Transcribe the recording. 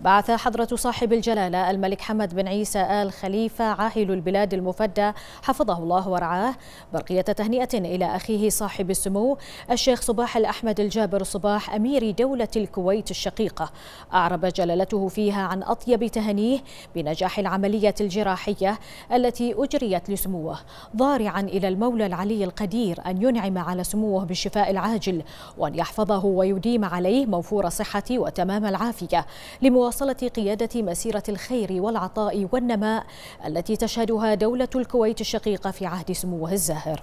بعث حضرة صاحب الجلالة الملك حمد بن عيسى آل خليفة عاهل البلاد المفدى حفظه الله ورعاه برقية تهنئة إلى أخيه صاحب السمو الشيخ صباح الأحمد الجابر صباح أمير دولة الكويت الشقيقة أعرب جلالته فيها عن أطيب تهنيه بنجاح العملية الجراحية التي أجريت لسموه ضارعا إلى المولى العلي القدير أن ينعم على سموه بالشفاء العاجل وأن يحفظه ويديم عليه موفور الصحة وتمام العافية لمواجهة مواصلة قيادة مسيرة الخير والعطاء والنماء التي تشهدها دولة الكويت الشقيقة في عهد سموه الزاهر